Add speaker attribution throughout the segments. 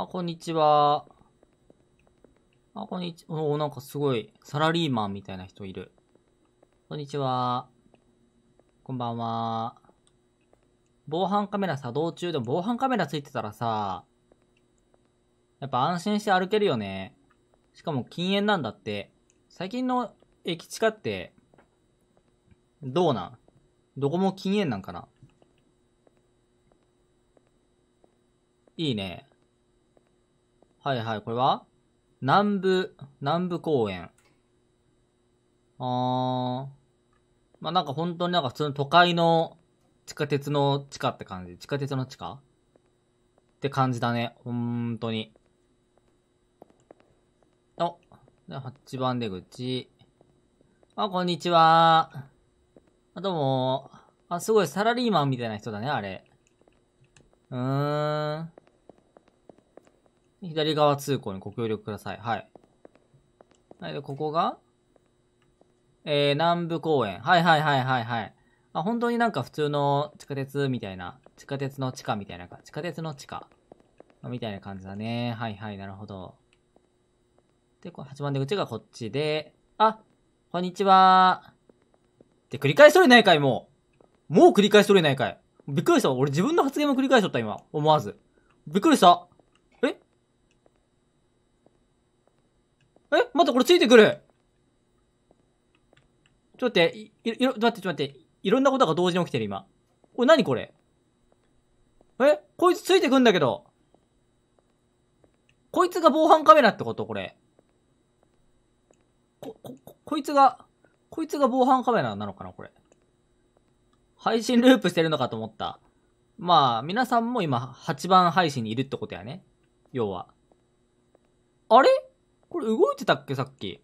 Speaker 1: あ、こんにちは。あ、こんにちは。お、なんかすごい、サラリーマンみたいな人いる。こんにちは。こんばんは。防犯カメラ作動中でも防犯カメラついてたらさ、やっぱ安心して歩けるよね。しかも禁煙なんだって。最近の駅地下って、どうなんどこも禁煙なんかないいね。はいはい、これは南部、南部公園。あー。まあ、なんか本当になんか普通の都会の地下鉄の地下って感じ。地下鉄の地下って感じだね。ほんとに。お、8番出口。あ、こんにちは。あ、どうも。あ、すごいサラリーマンみたいな人だね、あれ。うーん。左側通行にご協力ください。はい。はい、で、ここが、えー、南部公園。はいはいはいはいはい。あ、本当になんか普通の地下鉄みたいな、地下鉄の地下みたいなか、地下鉄の地下みたいな感じだね。はいはい、なるほど。で、こ8番出口がこっちで、あ、こんにちは。で、繰り返しとれないかい、もう。もう繰り返しとれないかい。びっくりした。俺自分の発言も繰り返しとった、今。思わず。びっくりした。え待って、これついてくるちょっと待って、い、いろ、待って、ちょっと待って。いろんなことが同時に起きてる、今。これ何これえこいつついてくんだけど。こいつが防犯カメラってことこれ。こ、こ、こいつが、こいつが防犯カメラなのかなこれ。配信ループしてるのかと思った。まあ、皆さんも今、8番配信にいるってことやね。要は。あれこれ動いてたっけさっき。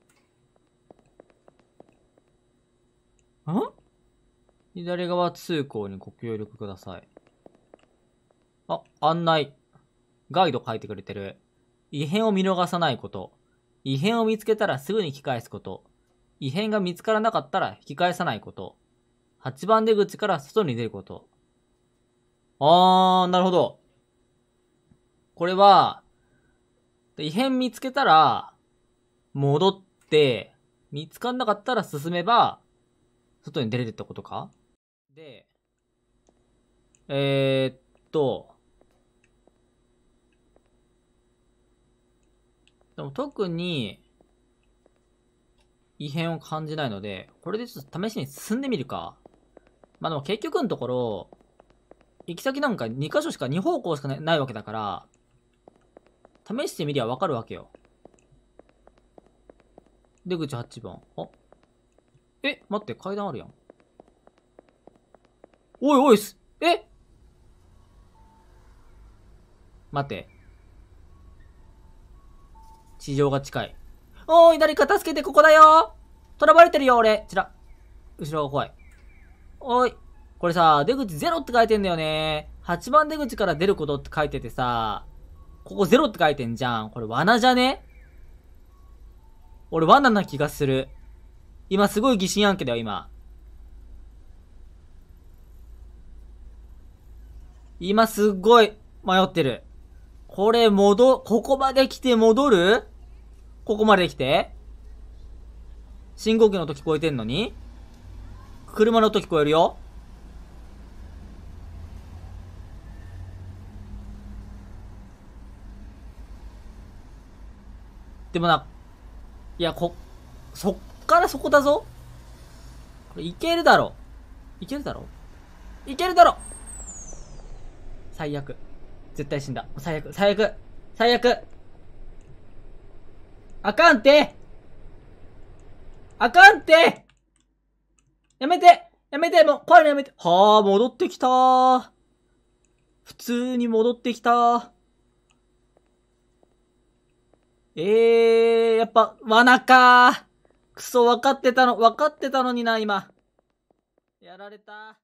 Speaker 1: ん左側通行にご協力ください。あ、案内。ガイド書いてくれてる。異変を見逃さないこと。異変を見つけたらすぐに引き返すこと。異変が見つからなかったら引き返さないこと。8番出口から外に出ること。あー、なるほど。これは、異変見つけたら、戻って、見つかんなかったら進めば、外に出れるってことかで、えー、っと、でも特に異変を感じないので、これでちょっと試しに進んでみるか。まあでも結局のところ、行き先なんか2箇所しか2方向しかないわけだから、試してみりゃわかるわけよ。出口8番。あえ、待って、階段あるやん。おいおいす、え待って。地上が近い。おーい、誰か助けて、ここだよ囚われてるよ、俺。ちら。後ろが怖い。おい。これさ、出口ゼロって書いてんだよね。8番出口から出ることって書いててさ、ここゼロって書いてんじゃん。これ罠じゃね俺罠な気がする。今すごい疑心暗鬼だよ、今。今すっごい迷ってる。これ戻、ここまで来て戻るここまで来て信号機の音聞こえてんのに車の音聞こえるよでもな、いや、こ、そっからそこだぞこれいけるだろいけるだろいけるだろ最悪。絶対死んだ。最悪、最悪、最悪。あかんてあかんてやめてやめてもう、これやめてはあ、戻ってきたー。普通に戻ってきたー。ええー、やっぱ、罠かー。くそ、分かってたの、分かってたのにな、今。やられた。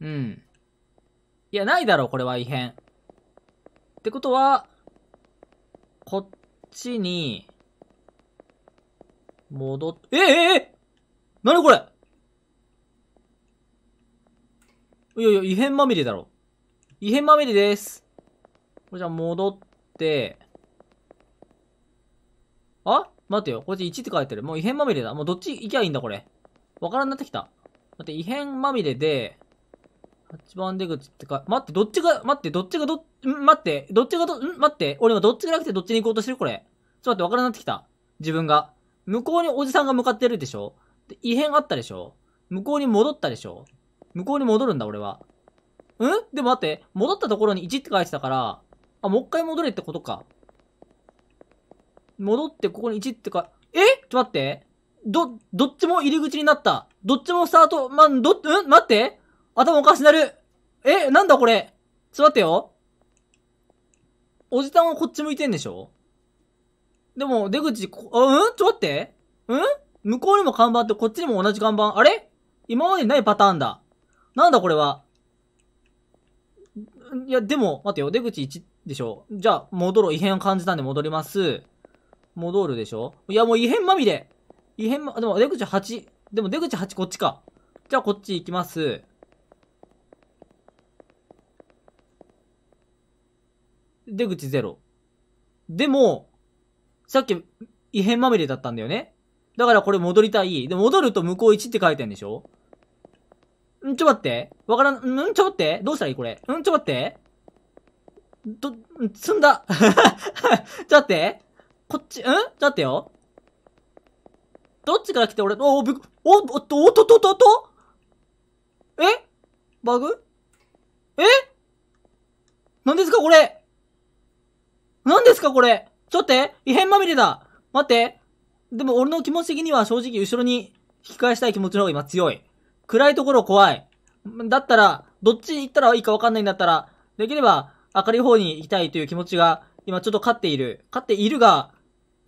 Speaker 1: うん。いや、ないだろ、これは異変。ってことは、こっちに、戻っ、えー、えー、えなにこれいやいや、異変まみれだろ。異変まみれです。これじゃあ戻って、あ待ってよ。こっち1って書いてる。もう異変まみれだ。もうどっち行きゃいいんだ、これ。わからんなってきた。待って、異変まみれで、8番出口ってか、待って、どっちが、待って、どっちがど、ん待って、どっちがど、ん待って、俺今どっちがなくてどっちに行こうとしてるこれ。ちょっと待って、わからんなってきた。自分が。向こうにおじさんが向かってるでしょで、異変あったでしょ向こうに戻ったでしょ向こうに戻るんだ、俺は。んでも待って、戻ったところに1って書いてたから、あ、もう一回戻れってことか。戻ってここに1ってか、えちょっと待って。ど、どっちも入り口になった。どっちもスタート、ま、ど、うん待って頭おかしなる。え、なんだこれ。ちょっと待ってよ。おじたんはこっち向いてんでしょでも、出口、こ、あ、うんちょっと待って。うん向こうにも看板って、こっちにも同じ看板。あれ今までないパターンだ。なんだこれは。いや、でも、待てよ。出口1、でしょじゃあ、戻ろう。異変を感じたんで戻ります。戻るでしょいや、もう異変まみれ異変ま、でも出口8。でも出口8こっちか。じゃあこっち行きます。出口0。でも、さっき異変まみれだったんだよねだからこれ戻りたい。で、戻ると向こう1って書いてんでしょんちょ待って。わからん、んちょ待って。どうしたらいいこれ。んちょ待って。ど、積んだ。ちょっと待って。こっち、んちょっと待ってよ。どっちから来て俺、お、ぶ、お、お、お、と、と、と、とえバグえ何ですかこれ何ですかこれちょっと待って異変まみれだ待ってでも俺の気持ち的には正直後ろに引き返したい気持ちの方が今強い。暗いところ怖い。だったら、どっちに行ったらいいかわかんないんだったら、できれば、明るい方に行きたいという気持ちが、今ちょっと勝っている。勝っているが、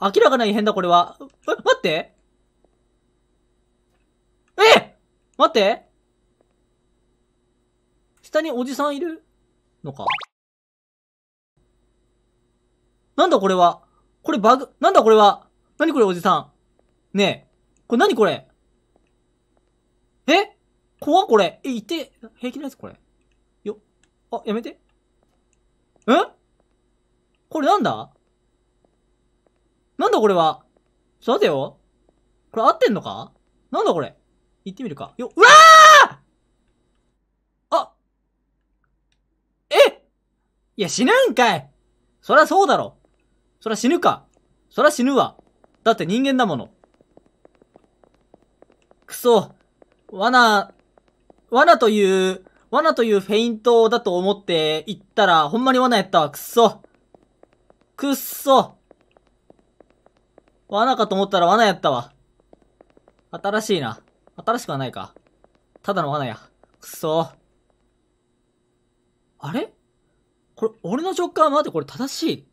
Speaker 1: 明らかな異変だ、これは。え、待ってえ待って下におじさんいるのか。なんだこれはこれバグ、なんだこれはなにこれおじさんねえ。これなにこれえ怖これえ、いて、平気なやつこれ。よ、あ、やめて。んこれなんだなんだこれはちょっと待てよ。これ合ってんのかなんだこれ行ってみるか。よ、うわーあえいや、死ぬんかいそりゃそうだろ。そりゃ死ぬか。そりゃ死ぬわ。だって人間だもの。くそ。罠、罠という罠というフェイントだと思って行ったら、ほんまに罠やったわ。くっそ。くっそ。罠かと思ったら罠やったわ。新しいな。新しくはないか。ただの罠や。くっそ。あれこれ、俺の直感は待って、これ正しい。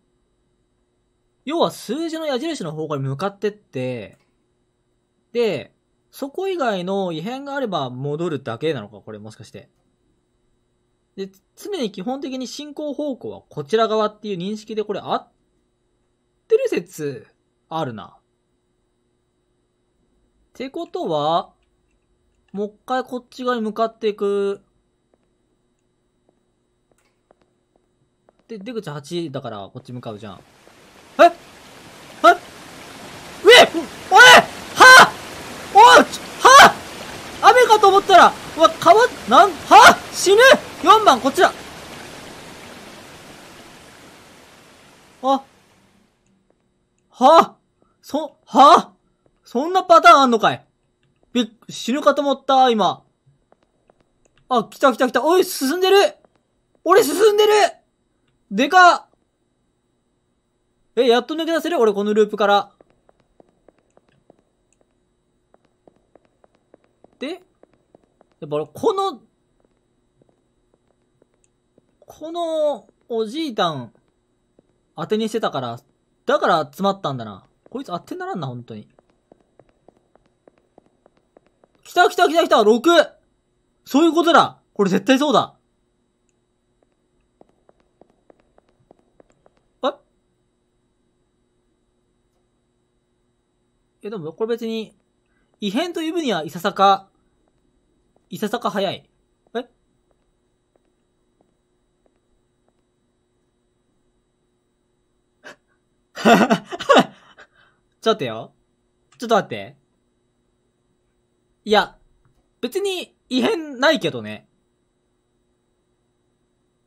Speaker 1: 要は数字の矢印の方から向かってって、で、そこ以外の異変があれば戻るだけなのかこれもしかして。で、常に基本的に進行方向はこちら側っていう認識でこれ合ってる説あるな。ってことは、もう一回こっち側に向かっていく。で、出口8だからこっち向かうじゃん。ええ上と思ったら、うわ、川、なん、は死ぬ !4 番、こちら。あ。はそ、はそんなパターンあんのかいび、死ぬかと思った、今。あ、来た来た来た。おい、進んでる俺進んでるでかえ、やっと抜け出せる俺このループから。で、やっぱこの、このおじいたん当てにしてたから、だから詰まったんだな。こいつ当てにならんな、本当に。来た来た来た来た !6! そういうことだこれ絶対そうだえ、でもこれ別に、異変という分にはいささかいささか早い。えははは。ちょっとよ。ちょっと待って。いや、別に異変ないけどね。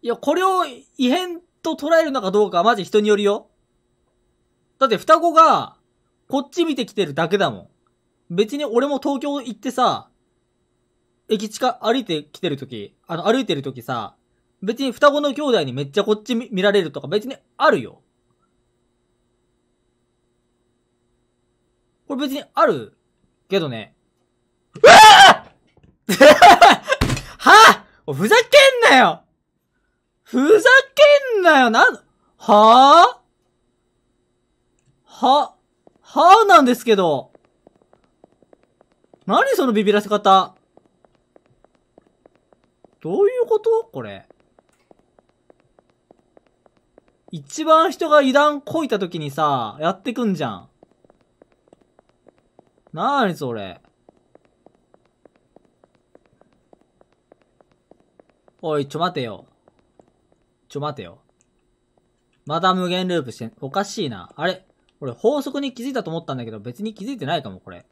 Speaker 1: いや、これを異変と捉えるのかどうかはマジ人によるよ。だって双子が、こっち見てきてるだけだもん。別に俺も東京行ってさ、駅近歩いてきてるとき、あの、歩いてるときさ、別に双子の兄弟にめっちゃこっち見られるとか別にあるよ。これ別にあるけどね。うわあ はあふざけんなよふざけんなよな、はあは、はあなんですけど。何そのビビらせ方どういうことこれ。一番人が油断こいた時にさ、やってくんじゃん。なーにそれ。おい、ちょ待てよ。ちょ待てよ。まだ無限ループして、おかしいな。あれ俺法則に気づいたと思ったんだけど、別に気づいてないかも、これ。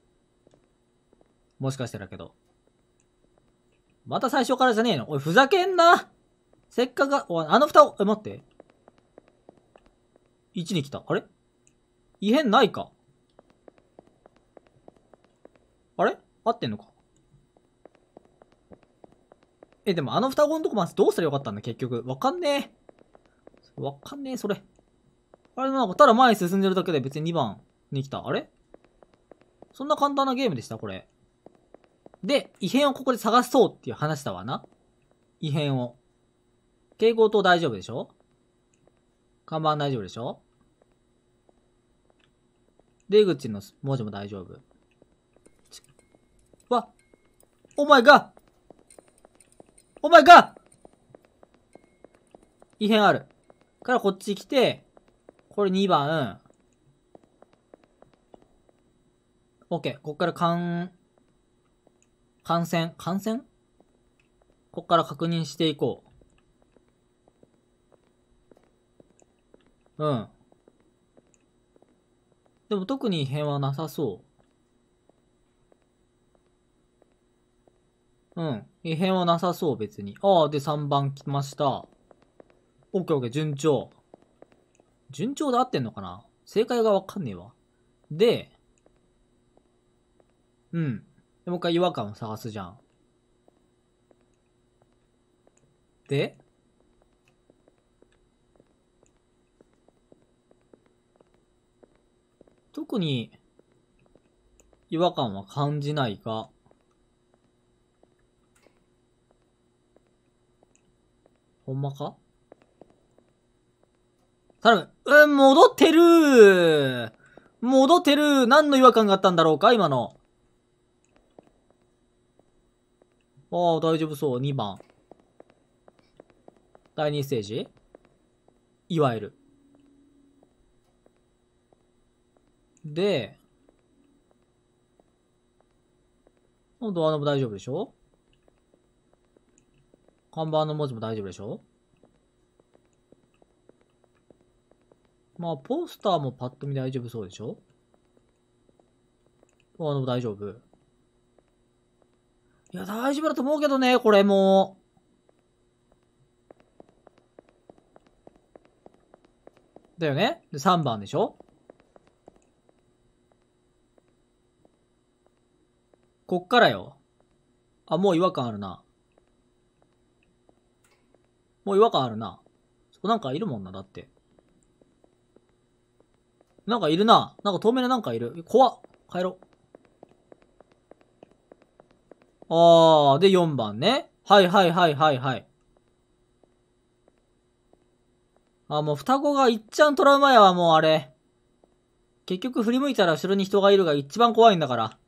Speaker 1: もしかしたらけど。また最初からじゃねえの。おい、ふざけんなせっかく、おあの蓋を、え、待って。1に来た。あれ異変ないかあれ合ってんのかえ、でもあの双子のとこまずどうしたらよかったんだ、結局。わかんねえ。わかんねえ、それ。あれ、なんか、ただ前進んでるだけで別に2番に来た。あれそんな簡単なゲームでしたこれ。で、異変をここで探そうっていう話だわな。異変を。蛍光灯大丈夫でしょ看板大丈夫でしょ出口の文字も大丈夫。わお前がお前が異変ある。からこっち来て、これ2番。OK。こっから勘感染、感染ここから確認していこう。うん。でも特に異変はなさそう。うん。異変はなさそう、別に。ああ、で、3番来ました。オッケーオッケー、順調。順調で合ってんのかな正解がわかんねえわ。で、うん。もう一回違和感を探すじゃん。で、特に違和感は感じないが、ほんまか頼む。うん、戻ってる戻ってる何の違和感があったんだろうか今の。ああ、大丈夫そう。2番。第2ステージいわゆる。で、もうドアノブ大丈夫でしょ看板の文字も大丈夫でしょまあ、ポスターもパッと見大丈夫そうでしょドアノブ大丈夫。いや、大丈夫だと思うけどね、これも。だよねで、3番でしょこっからよ。あ、もう違和感あるな。もう違和感あるな。そこなんかいるもんな、だって。なんかいるな。なんか透明ななんかいる。怖っ。帰ろう。あー、で4番ね。はいはいはいはいはい。あ、もう双子がいっちゃんトラウマやわ、もうあれ。結局振り向いたら後ろに人がいるが一番怖いんだから。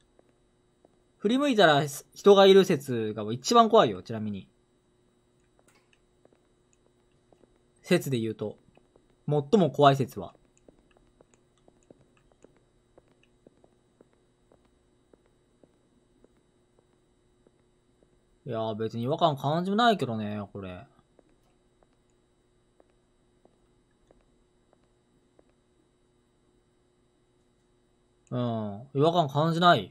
Speaker 1: 振り向いたら人がいる説が一番怖いよ、ちなみに。説で言うと。最も怖い説は。いや別に違和感感じないけどね、これ。うん。違和感感じない。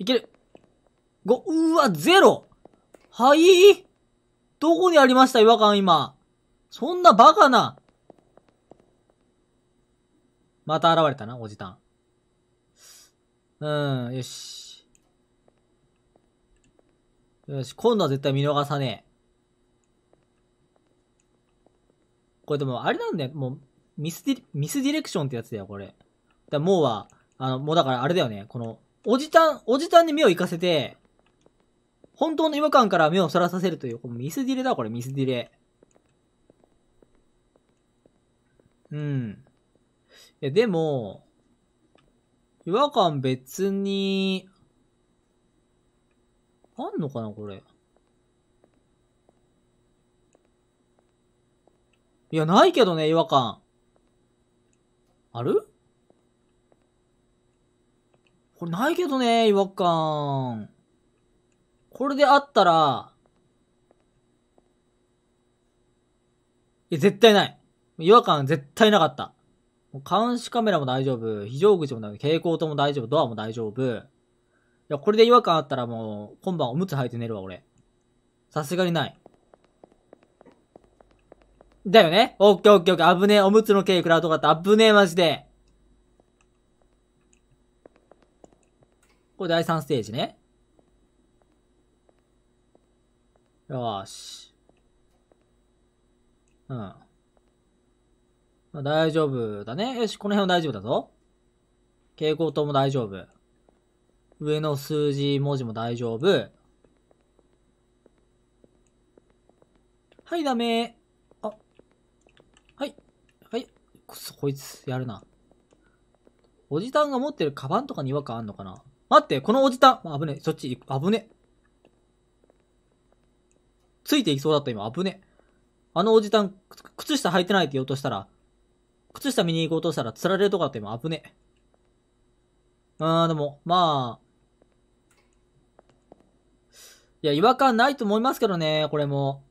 Speaker 1: いける !5! うわ、ゼロはいどこにありました違和感今。そんなバカな。また現れたな、おじたん。うん、よし。よし、今度は絶対見逃さねえ。これでも、あれなんだよ。もう、ミスディ、ミスディレクションってやつだよ、これ。だもうは、あの、もうだからあれだよね。この、おじたん、おじたんに目を行かせて、本当の違和感から目をそらさせるという、このミスディレだ、これ、ミスディレ。うん。いや、でも、違和感別に、あんのかなこれ。いや、ないけどね、違和感。あるこれないけどね、違和感。これであったら、いや、絶対ない。違和感絶対なかった。監視カメラも大丈夫。非常口もダメ。蛍光灯も大丈夫。ドアも大丈夫。いや、これで違和感あったらもう、今晩おむつ履いて寝るわ、俺。さすがにない。だよねオッケーオッケーオッケー。危ねえ。おむつの刑食らうとかった。危ねえ、マジで。これ第3ステージね。よーし。うん。まあ、大丈夫だね。よし、この辺は大丈夫だぞ。蛍光灯も大丈夫。上の数字、文字も大丈夫。はい、ダメ。あ。はい。はい。くそ、こいつ、やるな。おじたんが持ってるカバンとかに違和感あんのかな待って、このおじたん。危ねそっち、危ねついていきそうだった今、危ねあのおじたん、靴下履いてないって言おうとしたら、靴下見に行こうとしたら、釣られるとかって今、危ねうあん、でも、まあ、いや、違和感ないと思いますけどね、これも。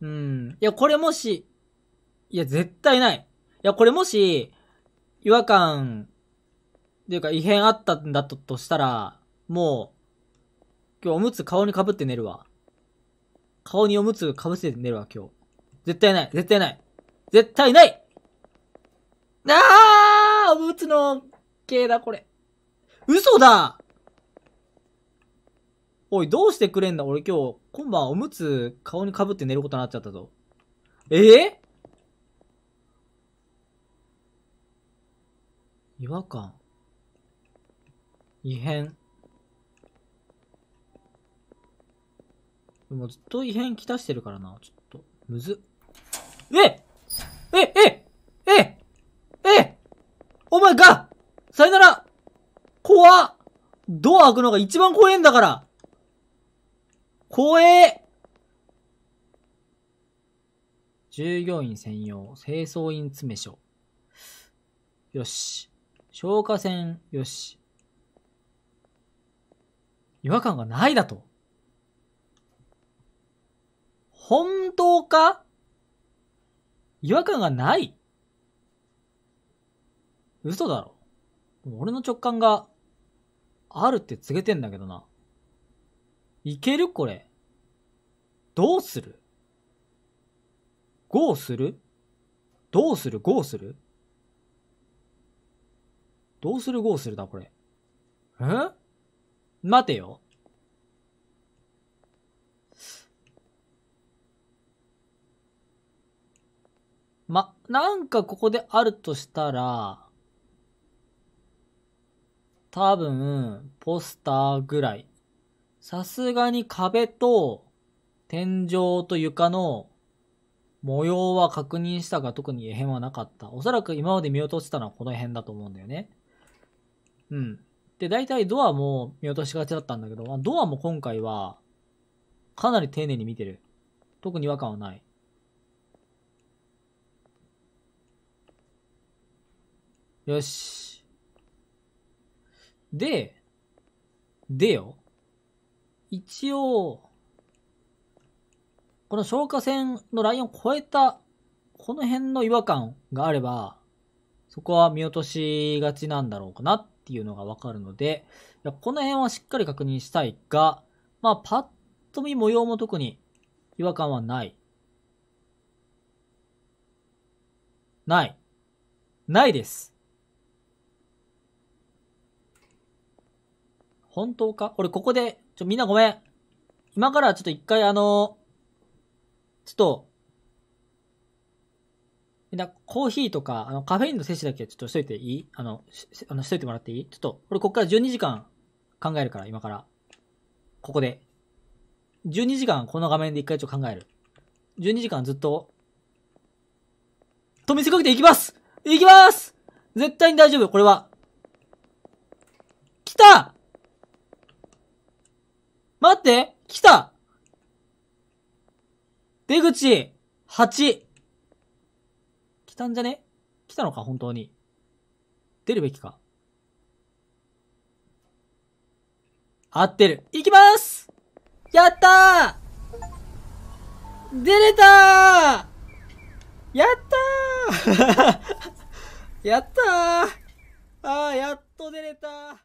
Speaker 1: うん。いや、これもし、いや、絶対ない。いや、これもし、違和感、っていうか異変あったんだととしたら、もう、今日おむつ顔にかぶって寝るわ。顔におむつかぶせて寝るわ、今日。絶対ない、絶対ない。絶対ないあーおむつの系だ、これ。嘘だおい、どうしてくれんだ俺今日、今晩おむつ顔にかぶって寝ることになっちゃったぞ。ええー、違和感。異変。もうずっと異変きたしてるからな。ちょっと、むずええええええお前がさよなら怖っドア開くのが一番怖えんだから怖え従業員専用、清掃員詰所。よし。消火栓、よし。違和感がないだと。本当か違和感がない嘘だろ。俺の直感があるって告げてんだけどな。いけるこれ。どうするゴーするどうするゴーするどうするゴーするだ、これ。ん待てよ。ま、なんかここであるとしたら、多分、ポスターぐらい。さすがに壁と天井と床の模様は確認したが特に異変はなかった。おそらく今まで見落としたのはこの辺だと思うんだよね。うん。で、大体ドアも見落としがちだったんだけど、ドアも今回はかなり丁寧に見てる。特に違和感はない。よし。で、でよ。一応、この消火栓のラインを超えた、この辺の違和感があれば、そこは見落としがちなんだろうかなっていうのがわかるので、いやこの辺はしっかり確認したいが、まあ、パッと見模様も特に違和感はない。ない。ないです。本当か俺ここでちょ、みんなごめん。今からちょっと一回あの、ちょっと、みんなコーヒーとか、あの、カフェインの摂取だけちょっとしといていいあの、し、あのしといてもらっていいちょっと、俺こっから12時間考えるから、今から。ここで。12時間この画面で一回ちょっと考える。12時間ずっと、と見せかけていきますいきます絶対に大丈夫、これは。来た待って来た出口 !8! 来たんじゃね来たのか本当に。出るべきか。合ってる。行きますやったー出れたーやったー やったーああ、やっと出れたー